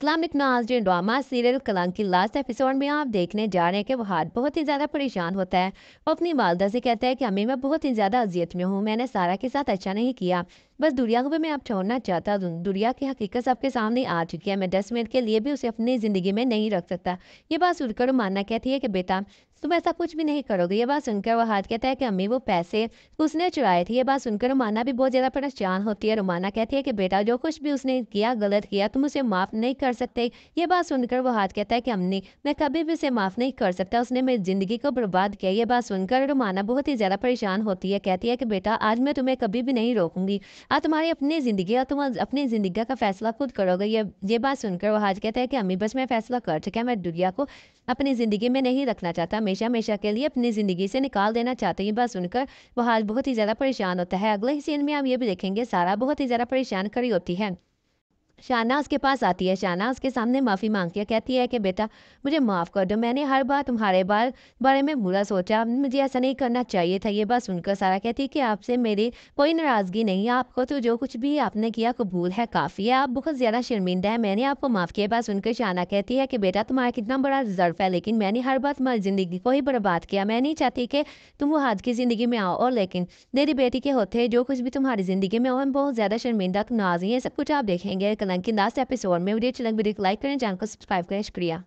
Islamic जो drama serial कलंक की लास्ट एपिसोड में आप देखने जा रहे हैं कि हाथ बहुत ही ज़्यादा परेशान होता है वो अपनी वालदा से कहता है कि अम्मी मैं बहुत ही ज़्यादा अजियत में हूँ मैंने सारा के साथ अच्छा नहीं किया बस दुनिया को भी मैं आप छोड़ना चाहता हूँ दुनिया की हकीकत आपके सामने आ चुकी है मैं दस मिनट के लिए भी उसे अपनी ज़िंदगी में नहीं रख सकता ये बात सुनकर मानना कहती है कि बेटा तुम ऐसा कुछ भी नहीं करोगे ये बात सुनकर वो हाथ कहता है कि अम्मी वो पैसे उसने चुराए थे ये बात सुनकर रुमाना भी बहुत ज़्यादा परेशान होती है रुमाना कहती है कि बेटा जो कुछ भी उसने किया गलत किया तुम उसे माफ़ नहीं कर सकते ये बात सुनकर वो हाथ कहता है कि अम्मी मैं कभी भी उसे माफ़ नहीं कर सकता उसने मेरी ज़िंदगी को बर्बाद किया ये बात सुनकर रुमाना बहुत ही ज़्यादा परेशान होती है कहती है कि बेटा आज मैं तुम्हें कभी भी नहीं रोकूंगी आज तुम्हारी अपनी ज़िंदगी और तुम अपनी ज़िंदगी का फैसला खुद करोगे ये ये बात सुनकर वो हाथ कहता है कि अम्मी बस मैं फैसला कर चुका मैं दुनिया को अपनी ज़िंदगी में नहीं रखना चाहता हमेशा हमेशा के लिए अपनी ज़िंदगी से निकाल देना चाहते हैं बस सुनकर वह आज बहुत ही ज़्यादा परेशान होता है अगले ही सीन में हम ये भी देखेंगे सारा बहुत ही ज़्यादा परेशान खड़ी होती है शाना उसके पास आती है शाना उसके सामने माफ़ी मांगती है कहती है कि बेटा मुझे माफ़ कर दो मैंने हर बार तुम्हारे बार बारे में बुरा सोचा मुझे ऐसा नहीं करना चाहिए था ये बात सुनकर सारा कहती है कि आपसे मेरी कोई नाराज़गी नहीं है आपको तो जो कुछ भी आपने किया कबूल है काफ़ी है आप बहुत ज़्यादा शर्मिंदा है मैंने आपको माफ़ किया बात सुनकर शाना कहती है कि बेटा तुम्हारा कितना बड़ा रिजर्व है लेकिन मैंने हर बार तुम्हारी ज़िंदगी को ही बर्बाद किया मैं नहीं चाहती कि तुम वो हाथ की ज़िंदगी में आओ और लेकिन मेरी बेटी के होते जो कुछ भी तुम्हारी ज़िंदगी में हो हम बहुत ज़्यादा शर्मिंदा नाजी है सब कुछ आप देखेंगे चंदन लास्ट एपिसोड में वीडियो चैनल को लाइक करें चैनल को सब्सक्राइब करें शुक्रिया